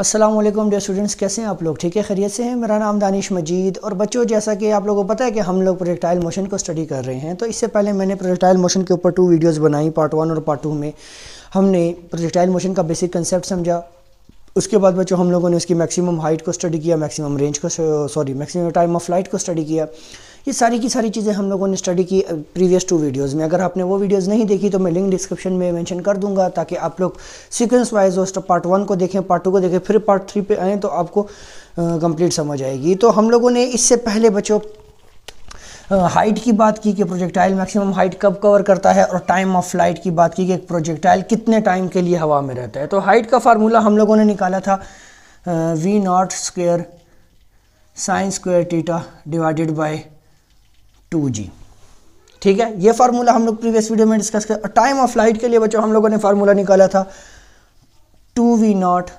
Aslam dear students कैसे हैं आप लोग ठीक है खैरियत से हैं मेरा नाम दानिश मजीद और बच्चों जैसा कि आप लोगों को पता है कि हम लोग प्रोजेक्टाइल मोशन को स्टडी कर रहे हैं तो इससे पहले मैंने प्रोजेक्टाइल मोशन के ऊपर टू वीडियोस बनाई पार्ट वन और पार्ट टू में हमने प्रोजेक्टाइल मोशन का बेसिक कंसेप्ट समझा उसके बाद बच्चों हम लोगों ने उसकी मैक्सिमम हाइट को स्टडी किया मैक्सिमम रेंज को sorry maximum time of flight को स्टडी किया ये सारी की सारी चीज़ें हम लोगों ने स्टडी की प्रीवियस टू वीडियोज़ में अगर आपने वो वीडियोज़ नहीं देखी तो मैं लिंक डिस्क्रिप्शन में मैंशन कर दूंगा ताकि आप लोग सिक्वेंस वाइज उस पार्ट वन को देखें पार्ट टू को देखें फिर पार्ट थ्री पे आएँ तो आपको कंप्लीट समझ आएगी तो हम लोगों ने इससे पहले बच्चों हाइट की बात की कि प्रोजेक्टाइल मैक्सिमम हाइट कब कवर करता है और टाइम ऑफ फ्लाइट की बात की कि एक प्रोजेक्टाइल कितने टाइम के लिए हवा में रहता है तो हाइट का फार्मूला हम लोगों ने निकाला था V naught square sine square theta divided by two G ठीक है ये फार्मूला हम लोग प्रीवियस वीडियो में डिस्कस कर टाइम ऑफ लाइट के लिए बच्चों हम लोगों ने फार्मूला निकाला था two V naught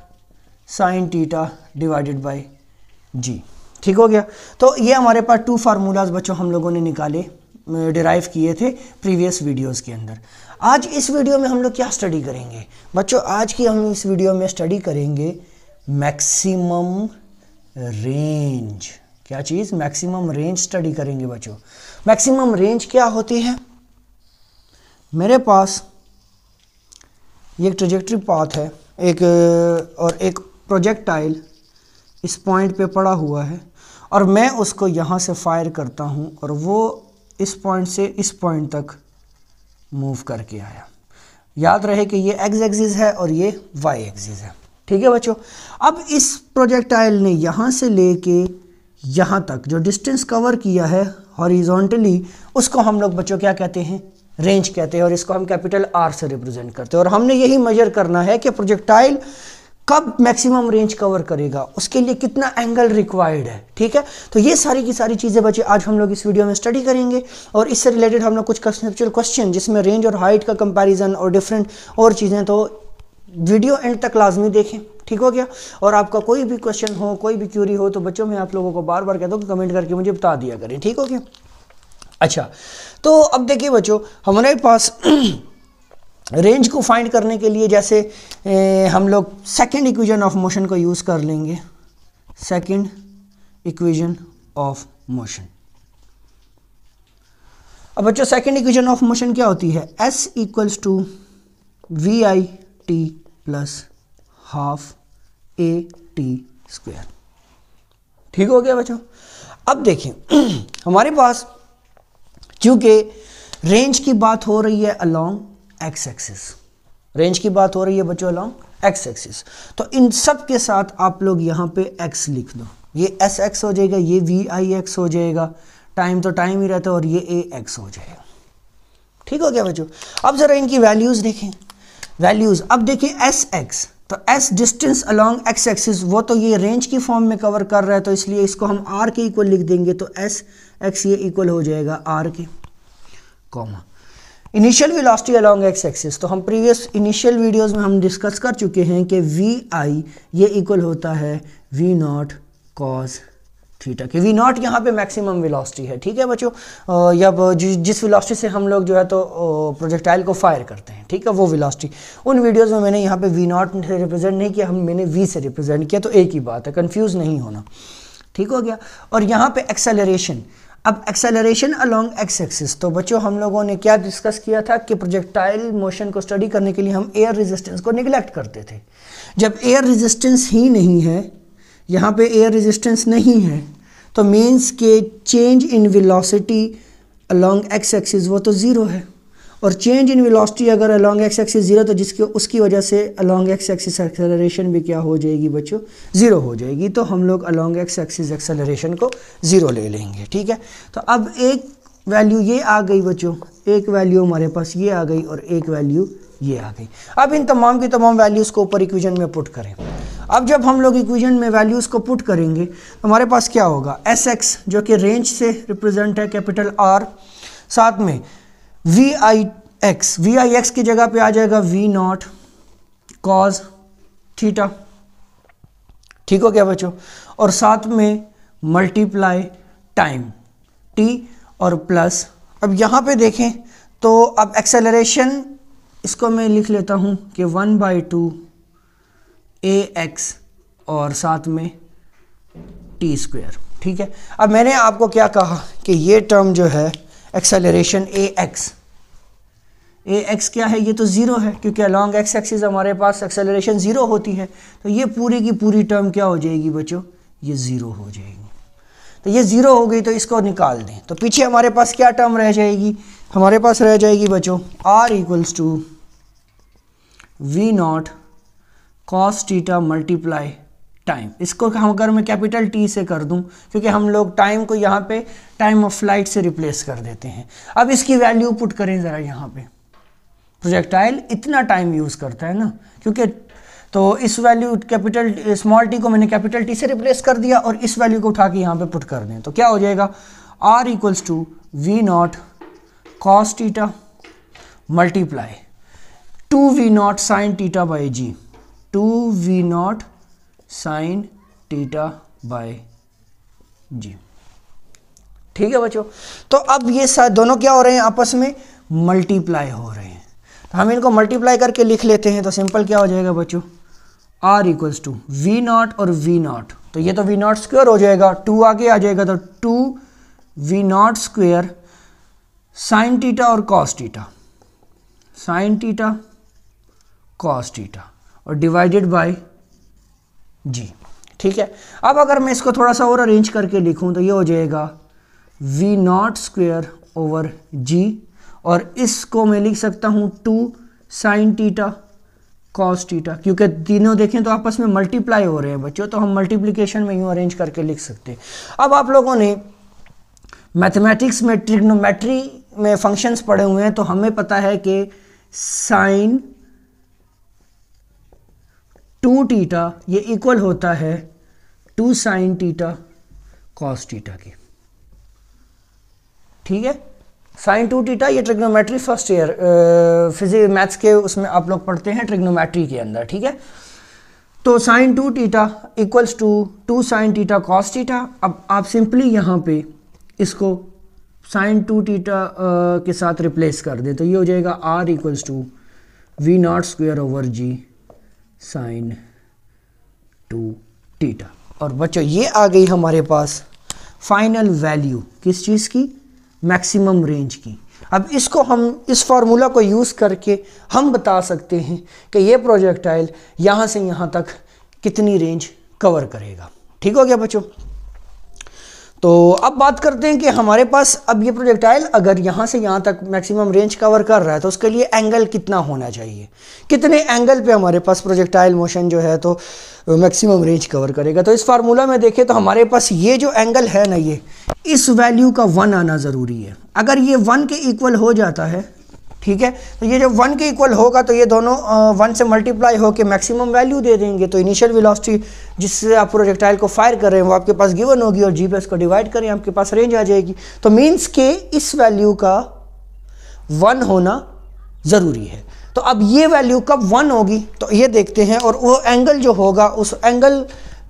sine theta divided by G ठीक हो गया तो ये हमारे पास टू फार्मूलाज बच्चों हम लोगों ने निकाले डिराइव किए थे प्रीवियस वीडियोस के अंदर आज इस वीडियो में हम लोग क्या स्टडी करेंगे बच्चों आज की हम इस वीडियो में स्टडी करेंगे मैक्सिमम रेंज क्या चीज़ मैक्सिमम रेंज स्टडी करेंगे बच्चों मैक्सिमम रेंज क्या होती है मेरे पास ये एक ट्रेजेक्ट्री पाथ है एक और एक प्रोजेक्टाइल इस पॉइंट पे पड़ा हुआ है और मैं उसको यहाँ से फायर करता हूँ और वो इस पॉइंट से इस पॉइंट तक मूव करके आया याद रहे कि ये एक्स एक्सिस है और ये वाई एक्सिस है ठीक है बच्चों अब इस प्रोजेक्टाइल ने यहाँ से लेके यहाँ तक जो डिस्टेंस कवर किया है हॉरिजॉन्टली उसको हम लोग बच्चों क्या कहते हैं रेंज कहते हैं और इसको हम कैपिटल आर से रिप्रेजेंट करते हैं और हमने यही मेजर करना है कि प्रोजेक्टाइल कब मैक्सिमम रेंज कवर करेगा उसके लिए कितना एंगल रिक्वायर्ड है ठीक है तो ये सारी की सारी चीज़ें बच्चे आज हम लोग इस वीडियो में स्टडी करेंगे और इससे रिलेटेड हम लोग कुछ कंसेप्चुअल क्वेश्चन जिसमें रेंज और हाइट का कंपैरिजन और डिफरेंट और चीज़ें तो वीडियो एंड तक लाजमी देखें ठीक हो गया और आपका कोई भी क्वेश्चन हो कोई भी क्यूरी हो तो बच्चों में आप लोगों को बार बार कहता हूँ कमेंट करके मुझे बता दिया करें ठीक हो गया अच्छा तो अब देखिए बच्चों हमारे पास रेंज को फाइंड करने के लिए जैसे ए, हम लोग सेकेंड इक्वेजन ऑफ मोशन को यूज़ कर लेंगे सेकेंड इक्वेजन ऑफ मोशन अब बच्चों सेकेंड इक्वेजन ऑफ मोशन क्या होती है S equals to V I T plus half A T square ठीक हो गया बच्चों अब देखें हमारे पास चूंकि रेंज की बात हो रही है अलोंग एक्स एक्सिस रेंज की बात हो रही है बच्चों अलोंग एक्स एक्सिस तो इन सब के साथ आप लोग यहां पे एक्स लिख दो ये एस एक्स हो जाएगा ये वी आई एक्स हो जाएगा टाइम तो टाइम ही रहता है और ये ए एक्स हो जाएगा ठीक हो गया बच्चों अब ज़रा इनकी वैल्यूज़ देखें वैल्यूज़ अब देखिए एस एक्स तो s distance along x axis वो तो ये रेंज की फॉर्म में कवर कर रहा है तो इसलिए इसको हम r के इक्वल लिख देंगे तो s x ये इक्वल हो जाएगा r के comma initial velocity along X axis तो हम प्रीवियस इनिशियल वीडियोस में हम डिस्कस कर चुके हैं कि वी आई ये इक्वल होता है वी नॉट कॉज थीटा की वी नॉट यहाँ पे मैक्सिमम वेलोसिटी है ठीक है बच्चों या जिस वेलोसिटी से हम लोग जो है तो प्रोजेक्टाइल को फायर करते हैं ठीक है वो वेलोसिटी उन वीडियोस में मैंने यहाँ पे वी नॉट से रिप्रेजेंट नहीं किया हम मैंने वी से रिप्रेजेंट किया तो एक ही बात है कन्फ्यूज़ नहीं होना ठीक हो गया और यहाँ पे एक्सेलरेशन अब एक्सेलरेशन अलॉन्ग एक्स एक्सिस तो बच्चों हम लोगों ने क्या डिस्कस किया था कि प्रोजेक्टाइल मोशन को स्टडी करने के लिए हम एयर रेजिस्टेंस को निगलेक्ट करते थे जब एयर रेजिस्टेंस ही नहीं है यहाँ पे एयर रेजिस्टेंस नहीं है तो मीन्स के change in velocity along X axis वो तो ज़ीरो है और चेंज इन वेलोसिटी अगर अलॉन्ग एक्स एक्सिस ज़ीरो तो जिसके उसकी वजह से अलॉन्ग एक्स एक्सिस एक्सेलरेशन भी क्या हो जाएगी बच्चों ज़ीरो हो जाएगी तो हम लोग अलॉन्ग एक्स एक्सिस एक्सेलरेशन को ज़ीरो ले लेंगे ठीक है तो अब एक वैल्यू ये आ गई बच्चों एक वैल्यू हमारे पास ये आ गई और एक वैल्यू ये आ गई अब इन तमाम की तमाम वैल्यूज़ को ऊपर इक्वेशन में पुट करें अब जब हम लोग इक्वेशन में वैल्यूज़ को पुट करेंगे तो हमारे पास क्या होगा एस एक्स जो कि रेंज से रिप्रेजेंट है कैपिटल आर साथ में V I X V I X की जगह पे आ जाएगा वी नॉट कॉज थीटा ठीक हो गया बच्चों और साथ में मल्टीप्लाई टाइम टी और प्लस अब यहाँ पे देखें तो अब एक्सेलरेशन इसको मैं लिख लेता हूँ कि one by two A X और साथ में टी स्क्वेयर ठीक है अब मैंने आपको क्या कहा कि ये टर्म जो है acceleration A X A X क्या है ये तो ज़ीरो है क्योंकि अलॉन्ग एक्स एक्सिस हमारे पास एक्सेलरेशन ज़ीरो होती है तो ये पूरी की पूरी टर्म क्या हो जाएगी बच्चों ये ज़ीरो हो जाएगी तो ये ज़ीरो हो गई तो इसको निकाल दें तो पीछे हमारे पास क्या टर्म रह जाएगी हमारे पास रह जाएगी बच्चों R equals to V naught cos theta multiply time इसको हम अगर मैं कैपिटल टी से कर दूं क्योंकि हम लोग टाइम को यहाँ पे टाइम ऑफ फ्लाइट से रिप्लेस कर देते हैं अब इसकी वैल्यू पुट करें ज़रा यहाँ पे प्रोजेक्टाइल इतना टाइम यूज़ करता है ना क्योंकि तो इस वैल्यू कैपिटल स्मॉल टी को मैंने कैपिटल टी से रिप्लेस कर दिया और इस वैल्यू को उठा के यहाँ पे पुट कर दें तो क्या हो जाएगा R equals to V naught cos theta multiply two V naught sine theta by G two V naught sine theta by G ठीक है बच्चों तो अब ये दोनों क्या हो रहे हैं आपस में मल्टीप्लाई हो रहे हैं तो हम इनको मल्टीप्लाई करके लिख लेते हैं तो सिंपल क्या हो जाएगा बच्चों R equals to V naught और वी नॉट तो ये तो वी नॉट स्क्वेयर हो जाएगा टू आगे आ जाएगा तो two V naught square sine theta और cos theta sine theta cos theta और डिवाइडेड बाय जी ठीक है अब अगर मैं इसको थोड़ा सा और अरेंज करके लिखूं तो ये हो जाएगा V naught square over G और इसको मैं लिख सकता हूँ two sine theta cos theta क्योंकि तीनों देखें तो आपस में मल्टीप्लाई हो रहे हैं बच्चों तो हम मल्टीप्लीकेशन में यूँ अरेंज करके लिख सकते हैं अब आप लोगों ने मैथमेटिक्स में ट्रिग्नोमेट्री में फंक्शंस पढ़े हुए हैं तो हमें पता है कि साइन टू टीटा ये इक्वल होता है two sine theta cos theta के ठीक है साइन टू टीटा ये trigonometry first year physics maths के उसमें आप लोग पढ़ते हैं ट्रिग्नोमेट्री के अंदर ठीक है तो sine two theta equals to two sine theta cos theta अब आप सिंपली यहाँ पे इसको साइन टू टीटा के साथ रिप्लेस कर दें तो ये हो जाएगा R equals to V naught square over G sine two theta और बच्चों ये आ गई हमारे पास फाइनल वैल्यू किस चीज़ की मैक्सिमम रेंज की अब इसको हम इस फार्मूला को यूज़ करके हम बता सकते हैं कि ये प्रोजेक्टाइल यहाँ से यहाँ तक कितनी रेंज कवर करेगा ठीक हो गया बच्चों तो अब बात करते हैं कि हमारे पास अब ये प्रोजेक्टाइल अगर यहाँ से यहाँ तक मैक्सिमम रेंज कवर कर रहा है तो उसके लिए एंगल कितना होना चाहिए कितने एंगल पे हमारे पास प्रोजेक्टाइल मोशन जो है तो मैक्सिमम रेंज कवर करेगा तो इस फार्मूला में देखें तो हमारे पास ये जो एंगल है ना ये इस वैल्यू का वन आना ज़रूरी है अगर ये वन के इक्वल हो जाता है ठीक है तो ये जब वन के इक्वल होगा तो ये दोनों वन से मल्टीप्लाई होकर मैक्सिमम वैल्यू दे देंगे तो इनिशियल वेलोसिटी जिससे आप प्रोजेक्टाइल को फायर कर रहे हैं वो आपके पास गिवन होगी और जी प्लस को डिवाइड करें आपके पास रेंज आ जाएगी तो मीन्स के इस वैल्यू का वन होना ज़रूरी है तो अब ये वैल्यू कब वन होगी तो ये देखते हैं और वो एंगल जो होगा उस एंगल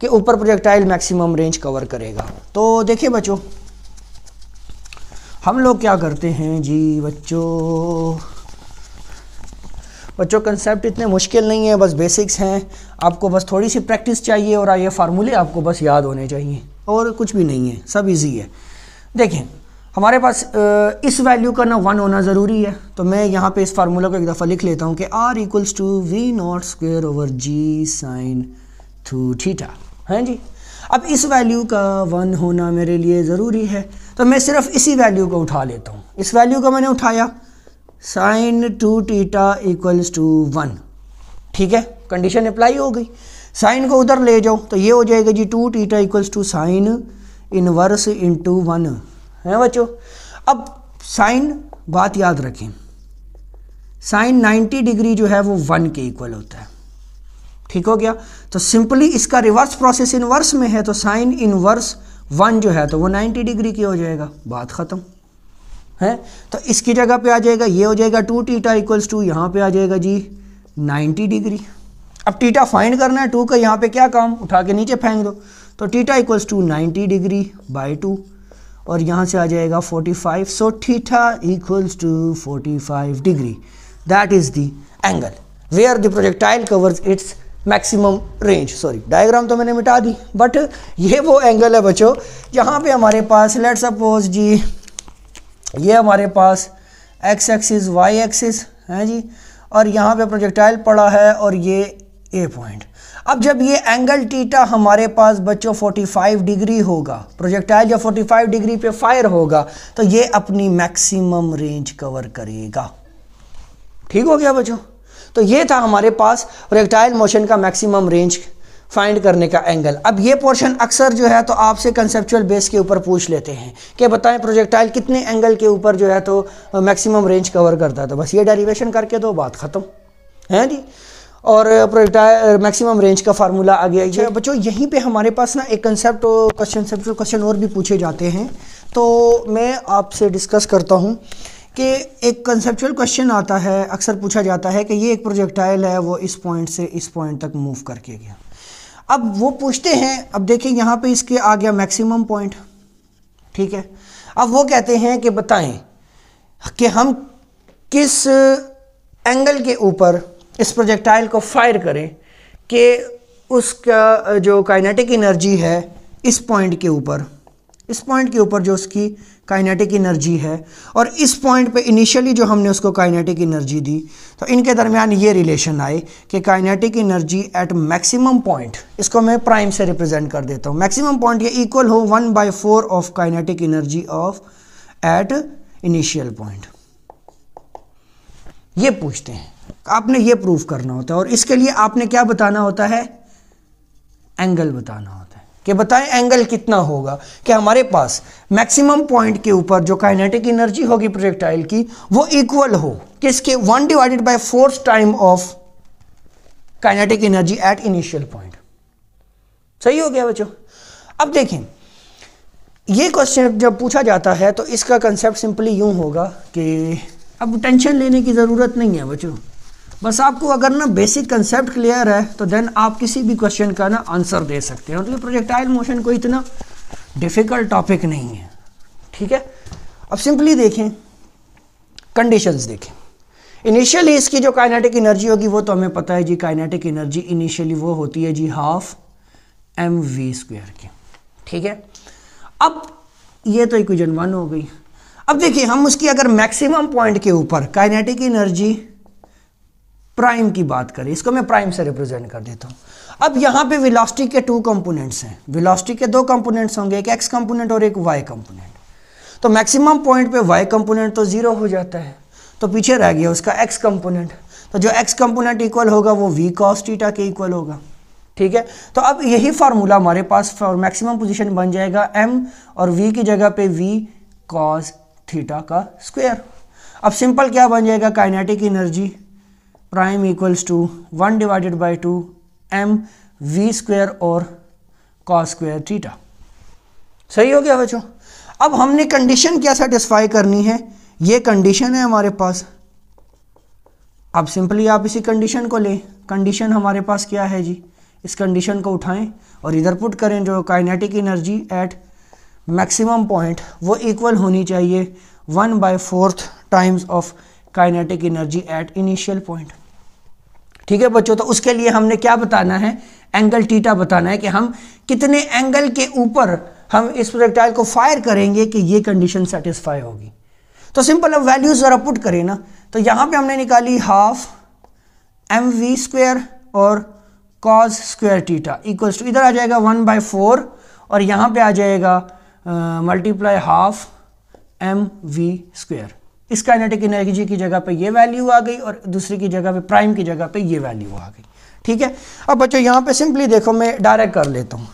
के ऊपर प्रोजेक्टाइल मैक्सिमम रेंज कवर करेगा तो देखिए बच्चों हम लोग क्या करते हैं जी बच्चों बच्चों कंसेप्ट इतने मुश्किल नहीं है बस बेसिक्स हैं आपको बस थोड़ी सी प्रैक्टिस चाहिए और ये फार्मूले आपको बस याद होने चाहिए और कुछ भी नहीं है सब इजी है देखें हमारे पास इस वैल्यू का ना वन होना ज़रूरी है तो मैं यहाँ पे इस फार्मूला को एक दफ़ा लिख लेता हूँ कि R equals to V naught square over G sine two theta हैं जी अब इस वैल्यू का वन होना मेरे लिए ज़रूरी है तो मैं सिर्फ इसी वैल्यू को उठा लेता हूँ इस वैल्यू को मैंने उठाया sine two theta equals to one ठीक है कंडीशन अप्लाई हो गई साइन को उधर ले जाओ तो ये हो जाएगा जी two theta equals to sine inverse into one है बच्चों अब साइन बात याद रखें साइन 90 डिग्री जो है वो वन के इक्वल होता है ठीक हो गया तो सिंपली इसका रिवर्स प्रोसेस इनवर्स में है तो साइन इनवर्स वन जो है तो वो 90 डिग्री की हो जाएगा बात ख़त्म है तो इसकी जगह पे आ जाएगा ये हो जाएगा टू टीटा इक्वल्स टू यहाँ पे आ जाएगा जी 90 डिग्री अब टीटा फाइंड करना है टू का यहाँ पे क्या काम उठा के नीचे फेंक दो तो theta equals to ninety degree by two और यहाँ से आ जाएगा five so theta equals to five degree that is the angle where the projectile covers its maximum range sorry diagram तो मैंने मिटा दी बट ये वो एंगल है बच्चों यहाँ पे हमारे पास लेट सपोज जी ये हमारे पास एक्स एक्सिस वाई एक्सिस है जी और यहाँ पे प्रोजेक्टाइल पड़ा है और ये ए पॉइंट अब जब ये एंगल टीटा हमारे पास बच्चों 45 डिग्री होगा प्रोजेक्टाइल जब 45 डिग्री पे फायर होगा तो ये अपनी मैक्सिमम रेंज कवर करेगा ठीक हो गया बच्चों तो ये था हमारे पास रेक्टाइल मोशन का मैक्सिमम रेंज फाइंड करने का एंगल अब ये पोर्शन अक्सर जो है तो आपसे कंसेप्चुअल बेस के ऊपर पूछ लेते हैं कि बताएं प्रोजेक्टाइल कितने एंगल के ऊपर जो है तो मैक्सिमम रेंज कवर करता था तो बस ये डेरिवेशन करके दो बात ख़त्म है जी और प्रोजेक्टाइल मैक्सिमम रेंज का फार्मूला आ गया है बच्चों यहीं पे हमारे पास ना एक कंसेप्ट क्वेश्चन क्वेश्चन और भी पूछे जाते हैं तो मैं आपसे डिस्कस करता हूँ कि एक कंसेप्चुअल क्वेश्चन आता है अक्सर पूछा जाता है कि ये एक प्रोजेक्टाइल है वो इस पॉइंट से इस पॉइंट तक मूव करके गया अब वो पूछते हैं अब देखिए यहाँ पे इसके आ गया मैक्सिमम पॉइंट ठीक है अब वो कहते हैं कि बताएं कि हम किस एंगल के ऊपर इस प्रोजेक्टाइल को फायर करें कि उसका जो काइनेटिक एनर्जी है इस पॉइंट के ऊपर इस पॉइंट के ऊपर जो उसकी काइनेटिक एनर्जी है और इस पॉइंट पे इनिशियली जो हमने उसको काइनेटिक एनर्जी दी तो इनके दरमियान ये रिलेशन आए कि kinetic energy at maximum point इसको मैं प्राइम से रिप्रेजेंट कर देता हूँ मैक्सिमम पॉइंट ये इक्वल हो one by four of kinetic energy of at initial point ये पूछते हैं आपने ये प्रूव करना होता है और इसके लिए आपने क्या बताना होता है एंगल बताना होता है कि बताएं एंगल कितना होगा कि हमारे पास मैक्सिमम पॉइंट के ऊपर जो काइनेटिक एनर्जी होगी प्रोजेक्टाइल की वो इक्वल हो किसके one divided by fourth time of kinetic energy at initial point सही हो गया बच्चों अब देखें ये क्वेश्चन जब पूछा जाता है तो इसका कंसेप्ट सिंपली यूं होगा कि अब टेंशन लेने की ज़रूरत नहीं है बच्चों बस आपको अगर ना बेसिक कंसेप्ट क्लियर है तो देन आप किसी भी क्वेश्चन का ना आंसर दे सकते हैं मतलब प्रोजेक्टाइल मोशन कोई इतना डिफ़िकल्ट टॉपिक नहीं है ठीक है अब सिंपली देखें कंडीशंस देखें इनिशियली इसकी जो काइनेटिक एनर्जी होगी वो तो हमें पता है जी काइनेटिक एनर्जी इनिशियली वो होती है जी हाफ एम वी स्क्वेयर की ठीक है अब ये तो इक्वेशन वन हो गई अब देखिए हम उसकी अगर मैक्सिमम पॉइंट के ऊपर काइनेटिक एनर्जी प्राइम की बात करें इसको मैं प्राइम से रिप्रेजेंट कर देता हूँ अब यहाँ पे वेलोसिटी के टू कंपोनेंट्स हैं वेलोसिटी के दो कंपोनेंट्स होंगे एक एक्स कंपोनेंट और एक वाई कंपोनेंट तो मैक्सिमम पॉइंट पे वाई कंपोनेंट तो ज़ीरो हो जाता है तो पीछे रह गया उसका एक्स कंपोनेंट तो जो एक्स कंपोनेंट इक्वल होगा वो वी कॉस टीटा के इक्वल होगा ठीक है तो अब यही फार्मूला हमारे पास फॉर मैक्सिमम पोजिशन बन जाएगा एम और वी की जगह पे वी कॉस थीटा का स्क्वेयर अब सिंपल क्या बन जाएगा kinetic energy prime equals to one divided by two M V square और कॉ स्क्वेयर थीटा सही हो गया बच्चों अब हमने कंडीशन क्या सेटिस्फाई करनी है ये कंडीशन है हमारे पास अब सिंपली आप इसी कंडीशन को लें कंडीशन हमारे पास क्या है जी इस कंडीशन को उठाएं और इधर पुट करें जो kinetic energy at maximum point वो इक्वल होनी चाहिए one by fourth times of kinetic energy at initial point ठीक है बच्चों तो उसके लिए हमने क्या बताना है एंगल टीटा बताना है कि हम कितने एंगल के ऊपर हम इस प्रोजेक्टाइल को फायर करेंगे कि ये कंडीशन सेटिस्फाई होगी तो सिंपल अब वैल्यूज ज़रा पुट करें ना तो यहां पे हमने निकाली हाफ एम वी स्क्वेयर और cos square theta equals to इधर आ जाएगा वन बाय फोर और यहाँ पे आ जाएगा multiply half M V square इस काइनेटिक एनर्जी की जगह पे ये वैल्यू आ गई और दूसरी की जगह पे प्राइम की जगह पे ये वैल्यू आ गई ठीक है अब बच्चों यहाँ पे सिंपली देखो मैं डायरेक्ट कर लेता हूँ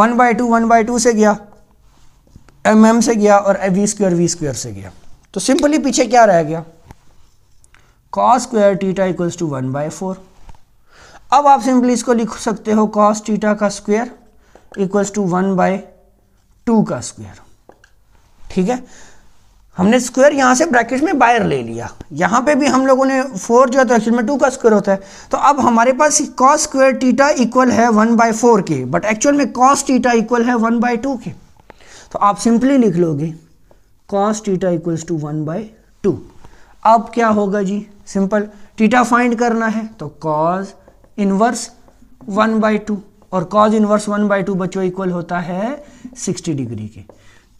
one by two one by two से गया एम एम से गया और वी स्क्वायर वी स्क्वायर से गया तो सिंपली पीछे क्या रह गया cos square theta equals to one by four अब आप सिंपली इसको लिख सकते हो कॉस टीटा का square equals to one by two का स्क्वायर ठीक है हमने स्क्वायर यहाँ से ब्रैकेट में बाहर ले लिया यहाँ पे भी हम लोगों ने फोर जो है तो एक्चुअल में टू का स्क्वायर होता है तो अब हमारे पास कॉस स्क्वायर टीटा इक्वल है वन बाई फोर के बट एक्चुअल में कॉस टीटा इक्वल है वन बाई टू के तो आप सिंपली लिख लोगे cos theta equals to one by two अब क्या होगा जी सिंपल टीटा फाइंड करना है तो cos inverse one by two और cos inverse one by two बच्चों इक्वल होता है सिक्सटी डिग्री के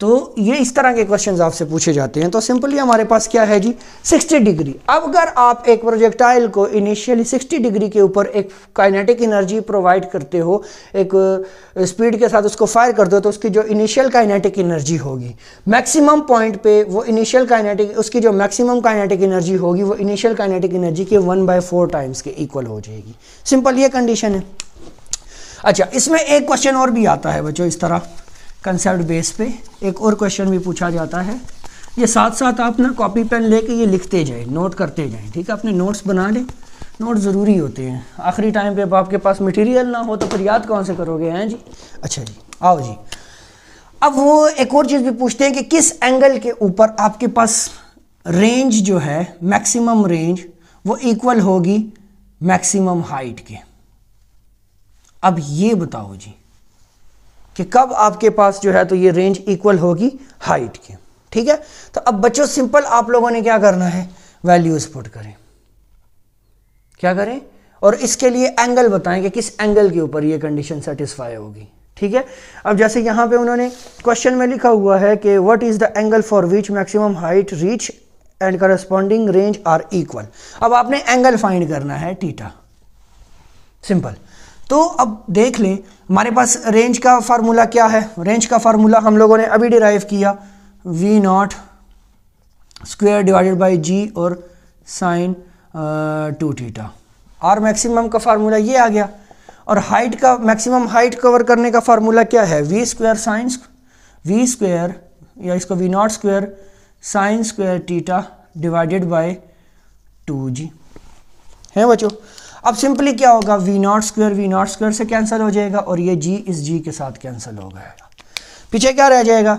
तो ये इस तरह के क्वेश्चंस आपसे पूछे जाते हैं तो सिंपली हमारे पास क्या है जी 60 डिग्री अब अगर आप एक प्रोजेक्टाइल को इनिशियली 60 डिग्री के ऊपर एक काइनेटिक एनर्जी प्रोवाइड करते हो एक स्पीड uh, के साथ उसको फायर करते हो तो उसकी जो इनिशियल काइनेटिक एनर्जी होगी मैक्सिमम पॉइंट पे वो इनिशियल काइनेटिक उसकी जो मैक्सिमम काइनेटिक एनर्जी होगी वो इनिशियल काइनेटिक एनर्जी के वन बाय फोर टाइम्स के इक्वल हो जाएगी सिंपल ये कंडीशन है अच्छा इसमें एक क्वेश्चन और भी आता है बच्चों इस तरह कंसेप्ट बेस पे एक और क्वेश्चन भी पूछा जाता है ये साथ साथ आप ना कॉपी पेन लेके ये लिखते जाएं नोट करते जाएं ठीक है अपने नोट्स बना लें नोट ज़रूरी होते हैं आखिरी टाइम पे अब आपके पास मटेरियल ना हो तो फिर याद कौन से करोगे हैं जी अच्छा जी आओ जी अब वो एक और चीज़ भी पूछते हैं कि किस एंगल के ऊपर आपके पास रेंज जो है मैक्सिमम रेंज वो इक्वल होगी मैक्सिमम हाइट के अब ये बताओ जी कि कब आपके पास जो है तो ये रेंज इक्वल होगी हाइट की ठीक है तो अब बच्चों सिंपल आप लोगों ने क्या करना है वैल्यूज पुट करें क्या करें और इसके लिए एंगल बताएं कि किस एंगल के ऊपर ये कंडीशन सेटिस्फाई होगी ठीक है अब जैसे यहां पे उन्होंने क्वेश्चन में लिखा हुआ है कि what is the angle for which maximum height reach and corresponding range are equal अब आपने एंगल फाइंड करना है टीटा सिंपल तो अब देख लें हमारे पास रेंज का फार्मूला क्या है रेंज का फार्मूला हम लोगों ने अभी डिराइव किया V naught square divided by G और साइन टू थीटा और मैक्सिमम का फार्मूला ये आ गया और हाइट का मैक्सिमम हाइट कवर करने का फार्मूला क्या है V square sine V square या इसको V naught square sine square theta divided by two G है बच्चों अब सिंपली क्या होगा V naught square V naught square से कैंसिल हो जाएगा और ये जी इस जी के साथ कैंसिल हो जाएगा पीछे क्या रह जाएगा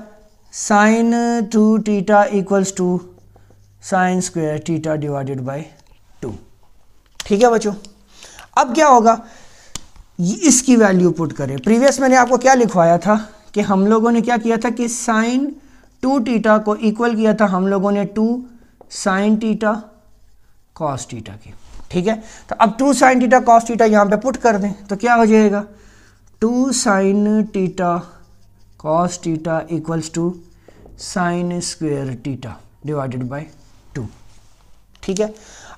sine two theta equals to sine square theta divided by two ठीक है बच्चों अब क्या होगा इसकी वैल्यू पुट करें प्रीवियस मैंने आपको क्या लिखवाया था कि हम लोगों ने क्या किया था कि साइन टू टीटा को इक्वल किया था हम लोगों ने two sine theta cos theta की ठीक है तो अब two sine theta cos theta यहाँ पे पुट कर दें तो क्या हो जाएगा two sine theta cos theta equals to sine square theta divided by two ठीक है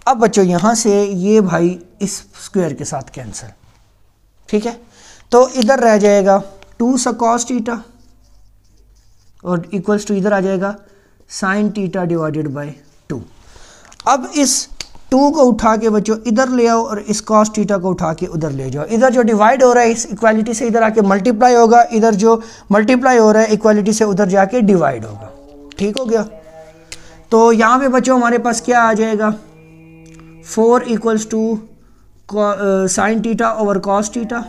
अब बच्चों यहाँ से ये भाई इस स्क्वेयर के साथ कैंसिल ठीक है तो इधर रह जाएगा टू सा कॉस टीटा और इक्वल्स टू इधर आ जाएगा sine theta divided by two अब इस टू को उठा के बच्चों इधर ले आओ और इस कॉस टीटा को उठा के उधर ले जाओ इधर जो डिवाइड हो रहा है इस इक्वालिटी से इधर आके मल्टीप्लाई होगा इधर जो मल्टीप्लाई हो रहा है इक्वालिटी से उधर जाके डिवाइड होगा ठीक हो गया तो यहाँ पे बच्चों हमारे पास क्या आ जाएगा four equals to sine theta over cos theta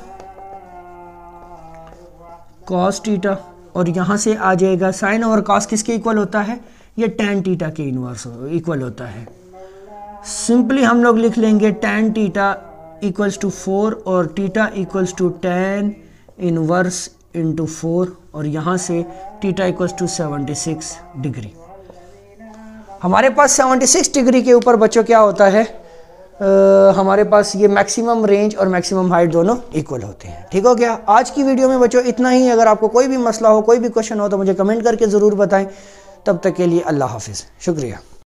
cos theta और यहाँ से आ जाएगा साइन ओवर कॉस किसके इक्वल होता है ये टेन टीटा के इनवर्स इक्वल होता है सिंपली हम लोग लिख लेंगे tan theta equals to four और theta equals to tan inverse into four और यहाँ से theta equals to seventy six degree हमारे पास सेवेंटी सिक्स डिग्री के ऊपर बच्चों क्या होता है आ, हमारे पास ये मैक्सिमम रेंज और मैक्सिमम हाइट दोनों इक्वल होते हैं ठीक हो गया आज की वीडियो में बच्चों इतना ही अगर आपको कोई भी मसला हो कोई भी क्वेश्चन हो तो मुझे कमेंट करके ज़रूर बताएं तब तक के लिए अल्लाह हाफिज़ शुक्रिया